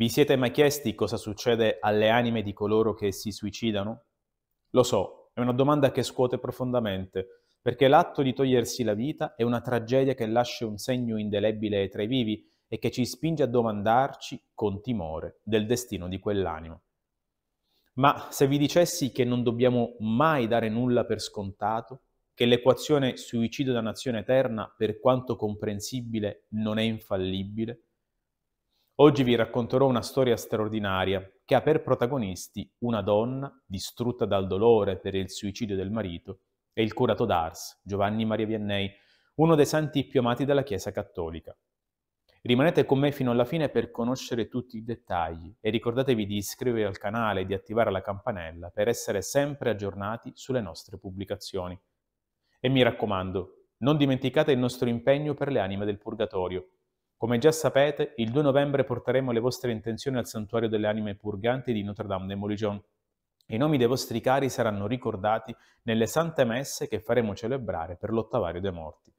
Vi siete mai chiesti cosa succede alle anime di coloro che si suicidano? Lo so, è una domanda che scuote profondamente, perché l'atto di togliersi la vita è una tragedia che lascia un segno indelebile tra i vivi e che ci spinge a domandarci, con timore, del destino di quell'anima. Ma se vi dicessi che non dobbiamo mai dare nulla per scontato, che l'equazione suicidio nazione eterna, per quanto comprensibile, non è infallibile, Oggi vi racconterò una storia straordinaria che ha per protagonisti una donna distrutta dal dolore per il suicidio del marito e il curato d'Ars, Giovanni Maria Vianney, uno dei santi più amati della Chiesa Cattolica. Rimanete con me fino alla fine per conoscere tutti i dettagli e ricordatevi di iscrivervi al canale e di attivare la campanella per essere sempre aggiornati sulle nostre pubblicazioni. E mi raccomando, non dimenticate il nostro impegno per le anime del Purgatorio come già sapete, il 2 novembre porteremo le vostre intenzioni al Santuario delle Anime Purganti di Notre Dame de Moligion. I nomi dei vostri cari saranno ricordati nelle sante messe che faremo celebrare per l'ottavario dei morti.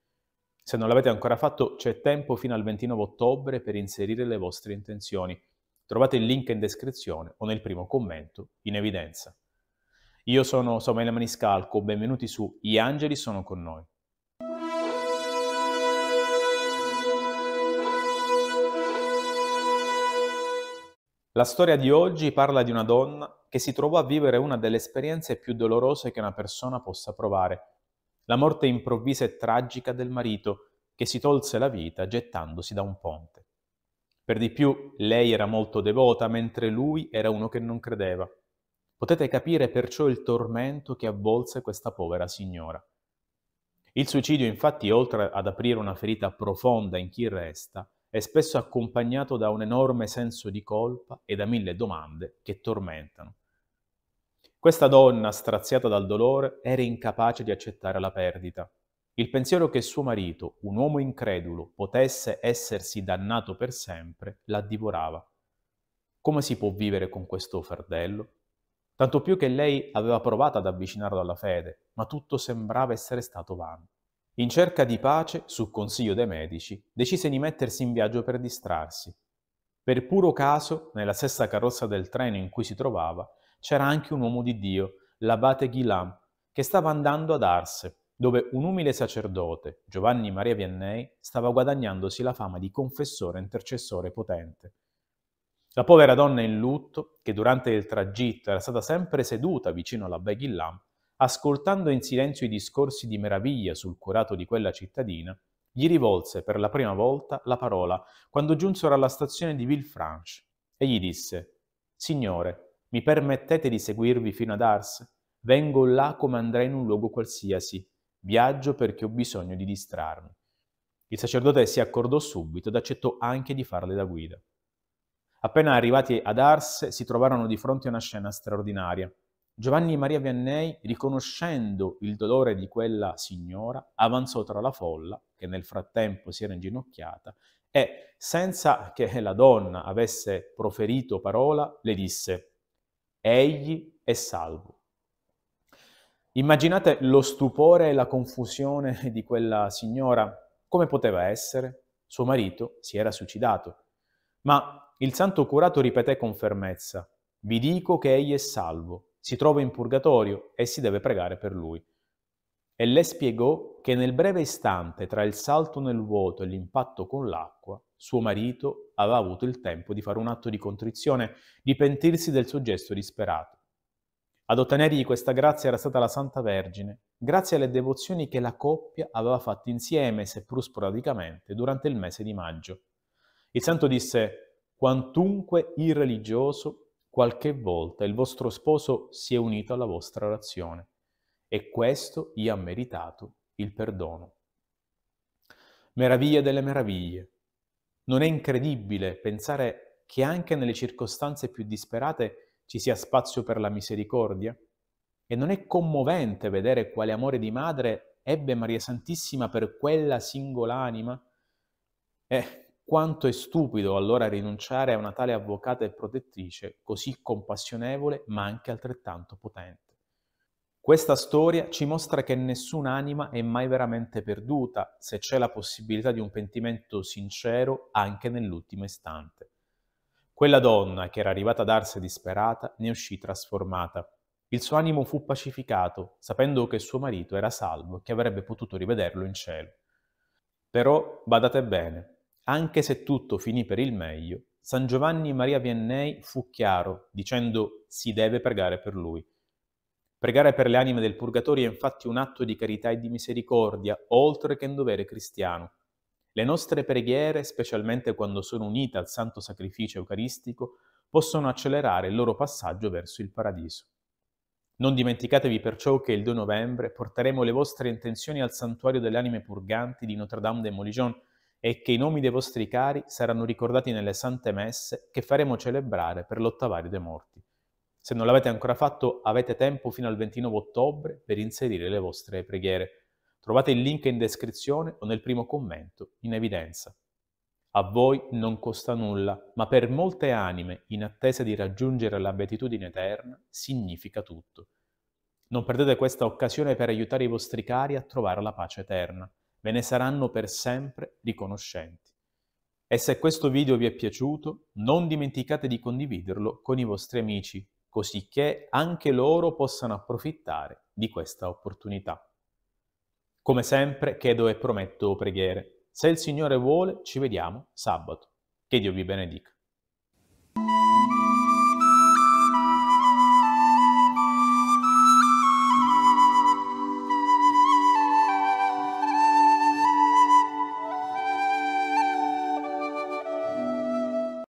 Se non l'avete ancora fatto, c'è tempo fino al 29 ottobre per inserire le vostre intenzioni. Trovate il link in descrizione o nel primo commento in evidenza. Io sono Samuele Maniscalco, benvenuti su Gli Angeli sono con noi. La storia di oggi parla di una donna che si trovò a vivere una delle esperienze più dolorose che una persona possa provare, la morte improvvisa e tragica del marito che si tolse la vita gettandosi da un ponte. Per di più, lei era molto devota, mentre lui era uno che non credeva. Potete capire perciò il tormento che avvolse questa povera signora. Il suicidio, infatti, oltre ad aprire una ferita profonda in chi resta, è spesso accompagnato da un enorme senso di colpa e da mille domande che tormentano. Questa donna, straziata dal dolore, era incapace di accettare la perdita. Il pensiero che suo marito, un uomo incredulo, potesse essersi dannato per sempre, la divorava. Come si può vivere con questo fardello? Tanto più che lei aveva provato ad avvicinarlo alla fede, ma tutto sembrava essere stato vano. In cerca di pace, su consiglio dei medici, decise di mettersi in viaggio per distrarsi. Per puro caso, nella stessa carrozza del treno in cui si trovava, c'era anche un uomo di Dio, l'abate Ghilam, che stava andando ad Arse, dove un umile sacerdote, Giovanni Maria Vianney, stava guadagnandosi la fama di confessore intercessore potente. La povera donna in lutto, che durante il tragitto era stata sempre seduta vicino alla Ghilam, ascoltando in silenzio i discorsi di meraviglia sul curato di quella cittadina, gli rivolse per la prima volta la parola quando giunsero alla stazione di Villefranche e gli disse Signore, mi permettete di seguirvi fino ad Ars? Vengo là come andrei in un luogo qualsiasi. Viaggio perché ho bisogno di distrarmi. Il sacerdote si accordò subito ed accettò anche di farle da guida. Appena arrivati ad Ars si trovarono di fronte a una scena straordinaria. Giovanni Maria Vianney, riconoscendo il dolore di quella signora, avanzò tra la folla, che nel frattempo si era inginocchiata, e, senza che la donna avesse proferito parola, le disse, Egli è salvo. Immaginate lo stupore e la confusione di quella signora. Come poteva essere? Suo marito si era suicidato. Ma il santo curato ripeté con fermezza, Vi dico che egli è salvo si trova in purgatorio e si deve pregare per lui. E le spiegò che nel breve istante tra il salto nel vuoto e l'impatto con l'acqua, suo marito aveva avuto il tempo di fare un atto di contrizione, di pentirsi del suo gesto disperato. Ad ottenergli questa grazia era stata la Santa Vergine, grazie alle devozioni che la coppia aveva fatto insieme, seppur sporadicamente, durante il mese di maggio. Il santo disse: Quantunque irreligioso Qualche volta il vostro sposo si è unito alla vostra razione e questo gli ha meritato il perdono. Meraviglia delle meraviglie. Non è incredibile pensare che anche nelle circostanze più disperate ci sia spazio per la misericordia? E non è commovente vedere quale amore di madre ebbe Maria Santissima per quella singola anima? Eh, quanto è stupido allora rinunciare a una tale avvocata e protettrice, così compassionevole ma anche altrettanto potente. Questa storia ci mostra che nessun'anima è mai veramente perduta se c'è la possibilità di un pentimento sincero anche nell'ultimo istante. Quella donna, che era arrivata ad darsi disperata, ne uscì trasformata. Il suo animo fu pacificato, sapendo che suo marito era salvo e che avrebbe potuto rivederlo in cielo. Però badate bene, anche se tutto finì per il meglio, San Giovanni Maria Vianney fu chiaro, dicendo si deve pregare per lui. Pregare per le anime del purgatorio è infatti un atto di carità e di misericordia, oltre che un dovere cristiano. Le nostre preghiere, specialmente quando sono unite al santo sacrificio eucaristico, possono accelerare il loro passaggio verso il paradiso. Non dimenticatevi perciò che il 2 novembre porteremo le vostre intenzioni al santuario delle anime purganti di Notre Dame de Moligion e che i nomi dei vostri cari saranno ricordati nelle sante messe che faremo celebrare per l'ottavario dei morti. Se non l'avete ancora fatto, avete tempo fino al 29 ottobre per inserire le vostre preghiere. Trovate il link in descrizione o nel primo commento in evidenza. A voi non costa nulla, ma per molte anime in attesa di raggiungere la beatitudine eterna significa tutto. Non perdete questa occasione per aiutare i vostri cari a trovare la pace eterna ve ne saranno per sempre riconoscenti. E se questo video vi è piaciuto, non dimenticate di condividerlo con i vostri amici, così che anche loro possano approfittare di questa opportunità. Come sempre chiedo e prometto preghiere. Se il Signore vuole, ci vediamo sabato. Che Dio vi benedica.